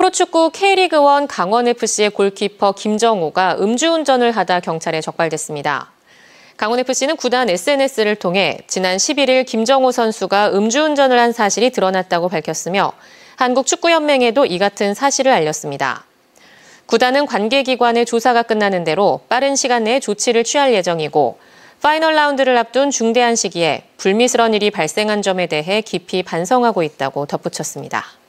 프로축구 K리그1 강원FC의 골키퍼 김정호가 음주운전을 하다 경찰에 적발됐습니다. 강원FC는 구단 SNS를 통해 지난 11일 김정호 선수가 음주운전을 한 사실이 드러났다고 밝혔으며 한국축구연맹에도 이 같은 사실을 알렸습니다. 구단은 관계기관의 조사가 끝나는 대로 빠른 시간 내에 조치를 취할 예정이고 파이널 라운드를 앞둔 중대한 시기에 불미스러운 일이 발생한 점에 대해 깊이 반성하고 있다고 덧붙였습니다.